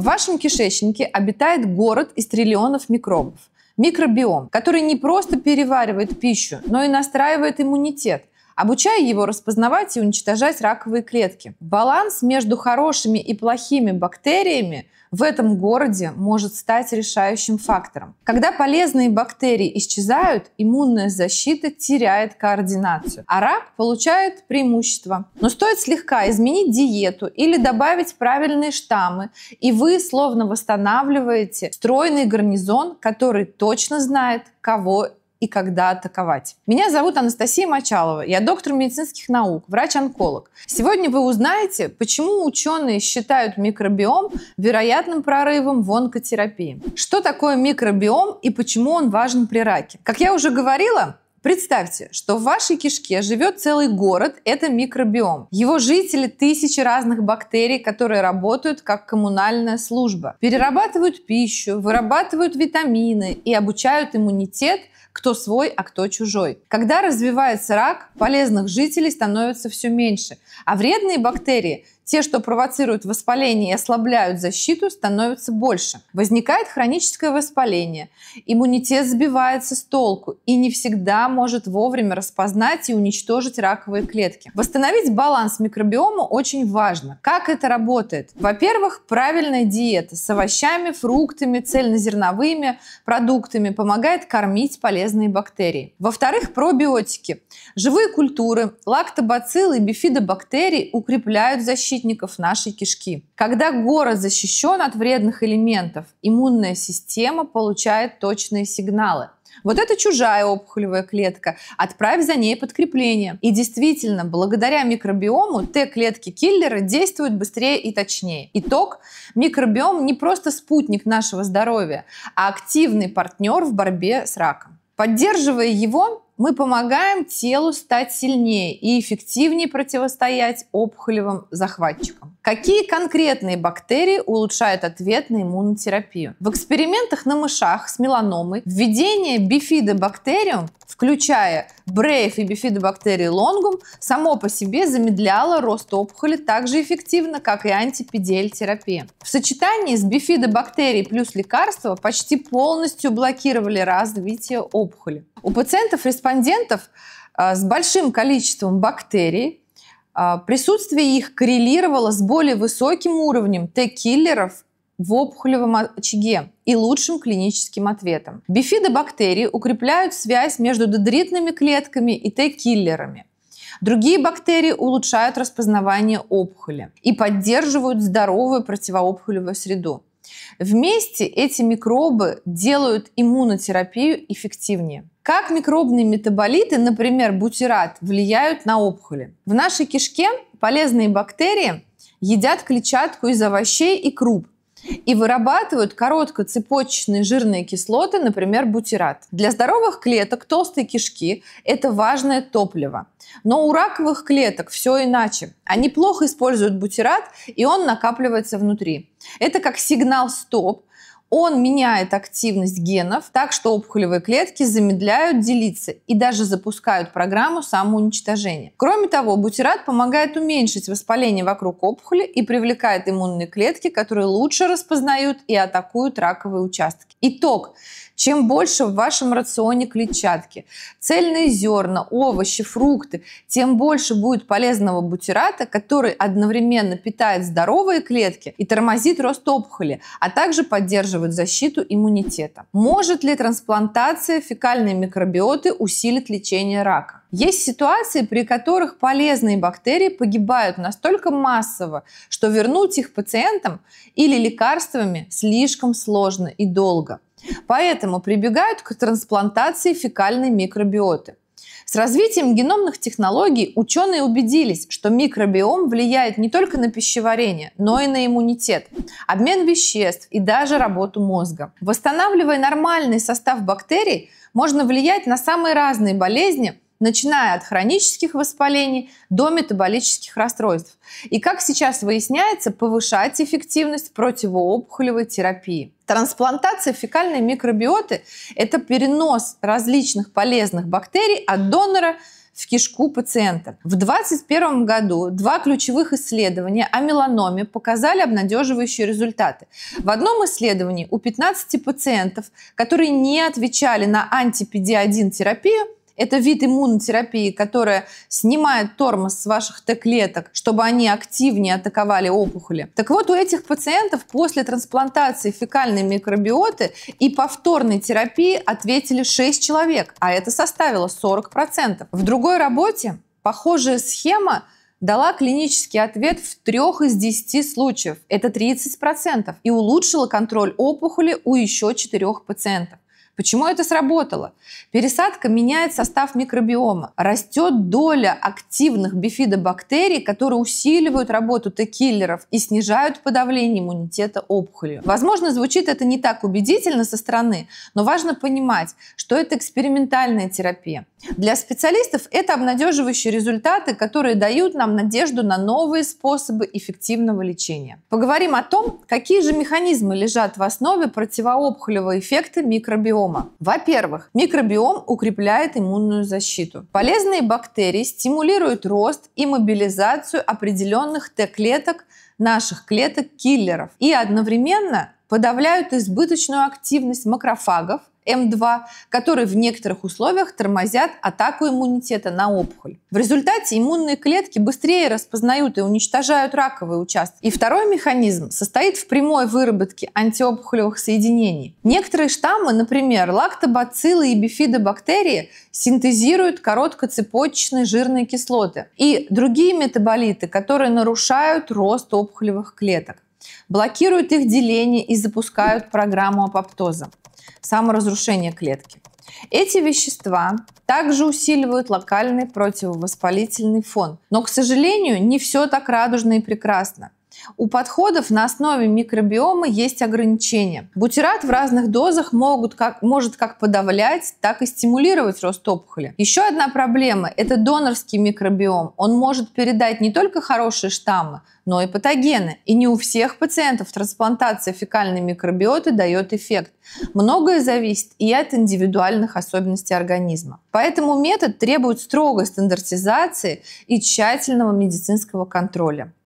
В вашем кишечнике обитает город из триллионов микробов. Микробиом, который не просто переваривает пищу, но и настраивает иммунитет, обучая его распознавать и уничтожать раковые клетки. Баланс между хорошими и плохими бактериями в этом городе может стать решающим фактором. Когда полезные бактерии исчезают, иммунная защита теряет координацию, а рак получает преимущество. Но стоит слегка изменить диету или добавить правильные штаммы, и вы словно восстанавливаете стройный гарнизон, который точно знает, кого и когда атаковать. Меня зовут Анастасия Мочалова, я доктор медицинских наук, врач-онколог. Сегодня вы узнаете, почему ученые считают микробиом вероятным прорывом в онкотерапии. Что такое микробиом и почему он важен при раке? Как я уже говорила, Представьте, что в вашей кишке живет целый город, это микробиом. Его жители тысячи разных бактерий, которые работают как коммунальная служба. Перерабатывают пищу, вырабатывают витамины и обучают иммунитет – кто свой, а кто чужой. Когда развивается рак, полезных жителей становится все меньше, а вредные бактерии те, что провоцируют воспаление и ослабляют защиту, становятся больше. Возникает хроническое воспаление, иммунитет сбивается с толку и не всегда может вовремя распознать и уничтожить раковые клетки. Восстановить баланс микробиома очень важно. Как это работает? Во-первых, правильная диета с овощами, фруктами, цельнозерновыми продуктами помогает кормить полезные бактерии. Во-вторых, пробиотики. Живые культуры, лактобациллы и бифидобактерии укрепляют защиту защитников нашей кишки. Когда город защищен от вредных элементов, иммунная система получает точные сигналы. Вот это чужая опухолевая клетка. Отправь за ней подкрепление. И действительно, благодаря микробиому Т-клетки-киллеры действуют быстрее и точнее. Итог. Микробиом не просто спутник нашего здоровья, а активный партнер в борьбе с раком. Поддерживая его, мы помогаем телу стать сильнее и эффективнее противостоять опухолевым захватчикам. Какие конкретные бактерии улучшают ответ на иммунотерапию? В экспериментах на мышах с меланомой введение бифидобактериум, включая брейф и бифидобактерии лонгум, само по себе замедляло рост опухоли так же эффективно, как и антипедиэль-терапия. В сочетании с бифидобактерией плюс лекарства почти полностью блокировали развитие опухоли. У пациентов-респондентов а, с большим количеством бактерий а, присутствие их коррелировало с более высоким уровнем Т-киллеров в опухолевом очаге и лучшим клиническим ответом. Бифидобактерии укрепляют связь между дендритными клетками и Т-киллерами. Другие бактерии улучшают распознавание опухоли и поддерживают здоровую противоопухолевую среду. Вместе эти микробы делают иммунотерапию эффективнее. Как микробные метаболиты, например, бутират, влияют на опухоли? В нашей кишке полезные бактерии едят клетчатку из овощей и круп, и вырабатывают короткоцепочечные жирные кислоты, например, бутират. Для здоровых клеток толстые кишки – это важное топливо. Но у раковых клеток все иначе. Они плохо используют бутират, и он накапливается внутри. Это как сигнал «стоп», он меняет активность генов так, что опухолевые клетки замедляют делиться и даже запускают программу самоуничтожения. Кроме того, бутират помогает уменьшить воспаление вокруг опухоли и привлекает иммунные клетки, которые лучше распознают и атакуют раковые участки. Итог. Чем больше в вашем рационе клетчатки, цельные зерна, овощи, фрукты, тем больше будет полезного бутирата, который одновременно питает здоровые клетки и тормозит рост опухоли, а также поддерживает защиту иммунитета. Может ли трансплантация фекальной микробиоты усилить лечение рака? Есть ситуации, при которых полезные бактерии погибают настолько массово, что вернуть их пациентам или лекарствами слишком сложно и долго. Поэтому прибегают к трансплантации фекальной микробиоты. С развитием геномных технологий ученые убедились, что микробиом влияет не только на пищеварение, но и на иммунитет, обмен веществ и даже работу мозга. Восстанавливая нормальный состав бактерий, можно влиять на самые разные болезни, начиная от хронических воспалений до метаболических расстройств. И, как сейчас выясняется, повышать эффективность противоопухолевой терапии. Трансплантация фекальной микробиоты – это перенос различных полезных бактерий от донора в кишку пациента. В 2021 году два ключевых исследования о меланоме показали обнадеживающие результаты. В одном исследовании у 15 пациентов, которые не отвечали на анти 1 терапию, это вид иммунотерапии, которая снимает тормоз с ваших Т-клеток, чтобы они активнее атаковали опухоли. Так вот, у этих пациентов после трансплантации фекальной микробиоты и повторной терапии ответили 6 человек, а это составило 40%. В другой работе похожая схема дала клинический ответ в трех из 10 случаев, это 30%, и улучшила контроль опухоли у еще четырех пациентов. Почему это сработало? Пересадка меняет состав микробиома. Растет доля активных бифидобактерий, которые усиливают работу Т-киллеров и снижают подавление иммунитета опухоли. Возможно, звучит это не так убедительно со стороны, но важно понимать, что это экспериментальная терапия. Для специалистов это обнадеживающие результаты, которые дают нам надежду на новые способы эффективного лечения. Поговорим о том, какие же механизмы лежат в основе противоопухолевого эффекта микробиома микробиома. Во-первых, микробиом укрепляет иммунную защиту. Полезные бактерии стимулируют рост и мобилизацию определенных Т-клеток, наших клеток-киллеров, и одновременно подавляют избыточную активность макрофагов, М2, которые в некоторых условиях тормозят атаку иммунитета на опухоль. В результате иммунные клетки быстрее распознают и уничтожают раковые участки. И второй механизм состоит в прямой выработке антиопухолевых соединений. Некоторые штаммы, например, лактобациллы и бифидобактерии, синтезируют короткоцепочечные жирные кислоты и другие метаболиты, которые нарушают рост опухолевых клеток блокируют их деление и запускают программу апоптоза саморазрушение клетки. Эти вещества также усиливают локальный противовоспалительный фон. Но, к сожалению, не все так радужно и прекрасно. У подходов на основе микробиома есть ограничения. Бутират в разных дозах могут как, может как подавлять, так и стимулировать рост опухоли. Еще одна проблема – это донорский микробиом. Он может передать не только хорошие штаммы, но и патогены. И не у всех пациентов трансплантация фекальной микробиоты дает эффект. Многое зависит и от индивидуальных особенностей организма. Поэтому метод требует строгой стандартизации и тщательного медицинского контроля.